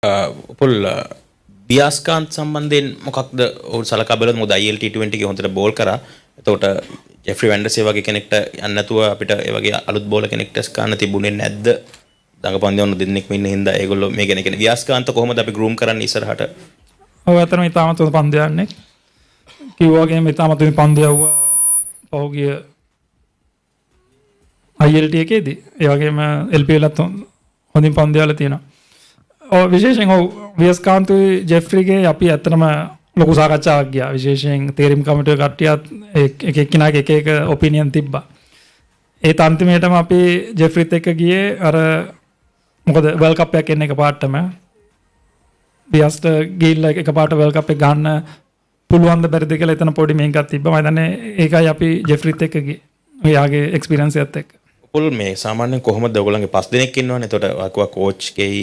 පොල් uh, uh, බියස්කාන්ත් සම්බන්ධයෙන් මොකක්ද ඔවු සලකා බලන මොකද IL20 ගේ හොඳට බෝල් කරා එතකොට ජෙෆ්‍රි වැන්ඩර්ස් ඒ වගේ කෙනෙක්ට යන්න නැතුව අපිට ඒ වගේ අලුත් බෝල කෙනෙක්ට ස්කාන්න තිබුණේ නැද්ද දඟපන්දි ඔන්න දෙන්නෙක්ම ඉන්න හින්දා ඒගොල්ලෝ මේ ගැන කියන්නේ ව්‍යාස්කාන්ත කොහොමද අපි ග්‍රූම් කරන්නේ ඉස්සරහට ඔව් අතරම ඉතාමත් හොඳ පන්දයන්නේ කිව්වා වගේ මේ ඉතාමත් මේ පන්දය වුණා පහුගිය ILT එකේදී ඒ වගේම LP වලත් හොඳින් පන්දය වල තියෙනවා විශේෂෙන් ඔව වියස්කාන්තුයි ජෙෆ්‍රිගේ අපි ඇත්තනම ලොකු සාකච්ඡාවක් ගියා විශේෂයෙන් තේරීම් කමිටුව කට්ටියත් එක එක්කිනාගේ එක එක ඔපිනියන් තිබ්බා ඒ අන්තිමේටම අපි ජෙෆ්‍රිත් එක්ක ගියේ අර මොකද වර්ල්ඩ් කප් එකක් එන්න එක පාටම වියස්ට ගිහිල්ලා එක පාට වර්ල්ඩ් කප් එක ගන්න පුළුවන් ද බැරිද කියලා එතන පොඩි මේකක් තිබ්බා මම හිතන්නේ ඒකයි අපි ජෙෆ්‍රිත් එක්ක ගියේ ඔයාගේ එක්ස්පීරියන්ස් එකත් එක්ක උපුල් මේ සාමාන්‍යයෙන් කොහොමද ඔයගොල්ලන්ගේ පස් දෙනෙක් ඉන්නවනේ එතකොට අකුව කෝච් කෙයි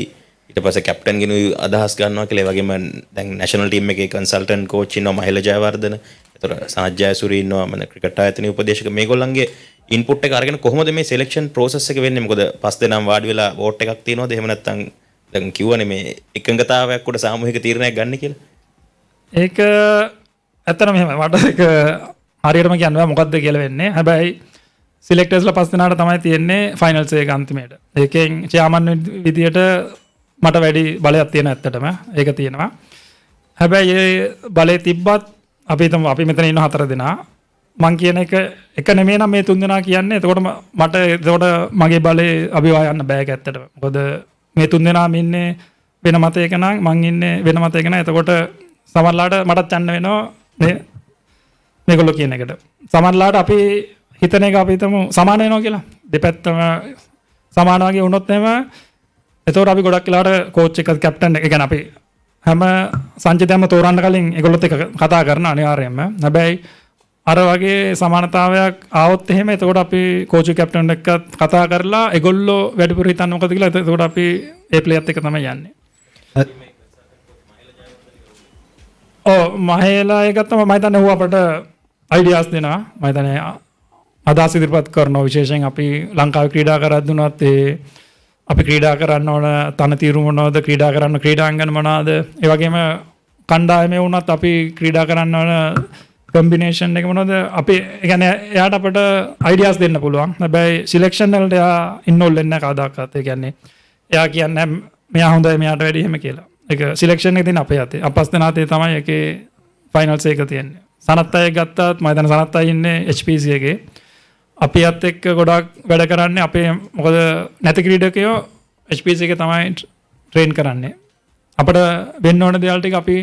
ඉට පස කැප්ටන් ගෙන අදහස් ගන්නවා කළේ වගේම දැන් නැශනල් ටීම් එක කන්සල්ටන් කෝච්චින්න මහල ජයවර්ධන තොර සාජයසුරන්නවා මන ක්‍රිකට ඇතන උපදේශක මේ ගොල්ලන්ගේ ඉන්පුට් කරගෙන කොහොමද මේ සෙලක්ෂන් ප්‍රෝසෙස් එක වෙන්නේ මොකද පස් දෙනම් වාඩි වෙලා වෝට් එකක් තියෙනවා එහෙම නැත්නම් දැන් කිව්වනේ මේ එකඟතාවයක් උඩ සාමූහික තීරණයක් ගන්න කියලා ඒක ඇත්තට මෙහෙම මට ඒක හරියටම කියන්නවා මොකක්ද කියලා වෙන්නේ හැබැයි සිලෙක්ටර්ස්ලා පස් දෙනාට තමයි තියෙන්නේ ෆයිනල්ස් එක අන්තිමේට ඒකෙන් චයාමන් විදියට මට වැඩි බලයක් තියෙන ඇත්තටම ඒක තියෙනවා හැබැයි ඒ බලය තිබ්බත් අපි තම අපි මෙතන ඉන්න හතර දෙනා මං කියන එක එක නෙමේ නම් මේ තුන් දෙනා කියන්නේ එතකොට මට එතකොට මගේ බලේ අභිවා යන්න බෑ ඇත්තට මොකද මේ තුන් දෙනා ඉන්නේ වෙන මතයක නම් මං ඉන්නේ වෙන මතයක නම් එතකොට සමහරලාට මටත් යන්න වෙනවා මේ මේගොල්ලෝ කියන එකට සමහරලාට අපි හිතන එක අපි හිතමු සමාන වෙනවා කියලා දෙපැත්තම සමාන වගේ වුණොත් එහෙම එතවට අපි ගොඩක් කියලාට කෝච්ච එකත් කැප්ටන් එක ගැන අපි හැම සංචිතයම තෝරන්න කලින් එකොලොත් එක කතා කරන අනිවාර්යයෙන්ම හැබැයි අර වගේ සමානතාවයක් ආවොත් එහෙම එතකොට අපි කෝච් කැප්ටන් එක්කත් කතා කරලා ඒගොල්ලෝ වැඩිපුර හිතන්නේ මොකද කියලා එතකොට අපි ඒ ප්ලේයර් එක තමයි යන්නේ. ඔව් මහේලා එක තමයි මම හිතන්නේ ඌ අපට අයිඩියාස් දෙනවා. මම හිතන්නේ අදහස් ඉදිරිපත් කරනවා විශේෂයෙන් අපි ලංකාවේ ක්‍රීඩා කරද්දී උනත් ඒ අපි ක්‍රීඩා කරන්න ඕන තන තීරු මොනවද ක්‍රීඩා කරන්න ක්‍රීඩාංගන මොනාද ඒ වගේම කණ්ඩායමේ වුණත් අපි ක්‍රීඩා කරන්න ඕන කම්බිනේෂන් එක මොනොද අපි ගැන එයාට අපට අයිඩියස් දෙන්න පුළුවන් හැබැයි සිලෙක්ෂන්ලට එයා ඉන්නොල් එන්න කාදාක්කත් ගැන්නේ එයා කියන්න මෙයා හොඳ මෙයාට වැඩිහෙම කියලා එක සිලෙක්ෂන් එක තින් අපේ අතේ අපස්තනාතේ තමයි එක ෆයිනල්සේක තියෙන්නේ සනත් අය ගත්තාත් මයිතන සනත් අයඉන්නේ HPCගේ අපිත් එක්ක ගොඩක් වැඩ කරන්න අපේ මොකද නැති ක්‍රීඩකයෝ HPC එක තමයි ට්‍රේන් කරන්නේ. අපට වෙන්න ඕන දේවල් ටික අපි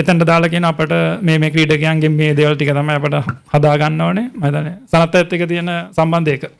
එතනට දාලා කියන අපට මේ මේ ක්‍රීඩකයන්ගෙන් මේ දේවල් ටික තමයි අපට හදා ගන්න ඕනේ. මම හිතන්නේ සනත් ඇත් එක්ක තියෙන සම්බන්ධය ඒක.